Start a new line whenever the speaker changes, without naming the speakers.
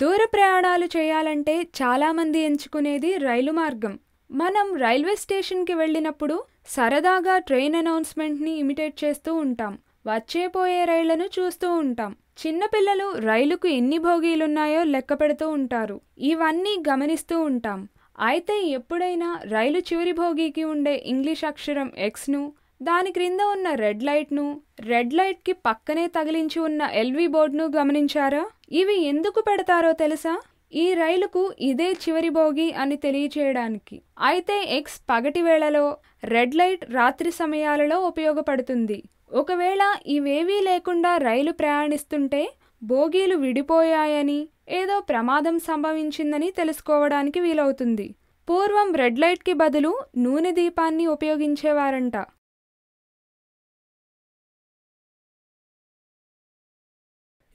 దూర ప్రయాణాలు చేయాలంటే చాలామంది ఎంచుకునేది రైలు మార్గం మనం రైల్వే స్టేషన్కి వెళ్ళినప్పుడు సరదాగా ట్రైన్ అనౌన్స్మెంట్ని ఇమిటేట్ చేస్తూ ఉంటాం వచ్చే పోయే రైళ్లను చూస్తూ ఉంటాం చిన్నపిల్లలు రైలుకు ఎన్ని భోగీలున్నాయో లెక్క పెడుతూ ఉంటారు ఇవన్నీ గమనిస్తూ ఉంటాం అయితే ఎప్పుడైనా రైలు చివరి భోగికి ఉండే ఇంగ్లీష్ అక్షరం ఎక్స్ను దాని క్రింద ఉన్న రెడ్ లైట్ను రెడ్ లైట్కి పక్కనే తగిలించి ఉన్న ఎల్వి బోర్డును గమనించారా ఇవి ఎందుకు పెడతారో తెలుసా ఈ రైలుకు ఇదే చివరి బోగి అని తెలియచేయడానికి అయితే ఎక్స్ పగటి వేళలో రెడ్ లైట్ రాత్రి సమయాలలో ఉపయోగపడుతుంది ఒకవేళ ఇవేవీ లేకుండా రైలు ప్రయాణిస్తుంటే బోగీలు విడిపోయాయని ఏదో ప్రమాదం సంభవించిందని తెలుసుకోవడానికి వీలవుతుంది పూర్వం రెడ్ లైట్కి బదులు నూనె దీపాన్ని ఉపయోగించేవారంట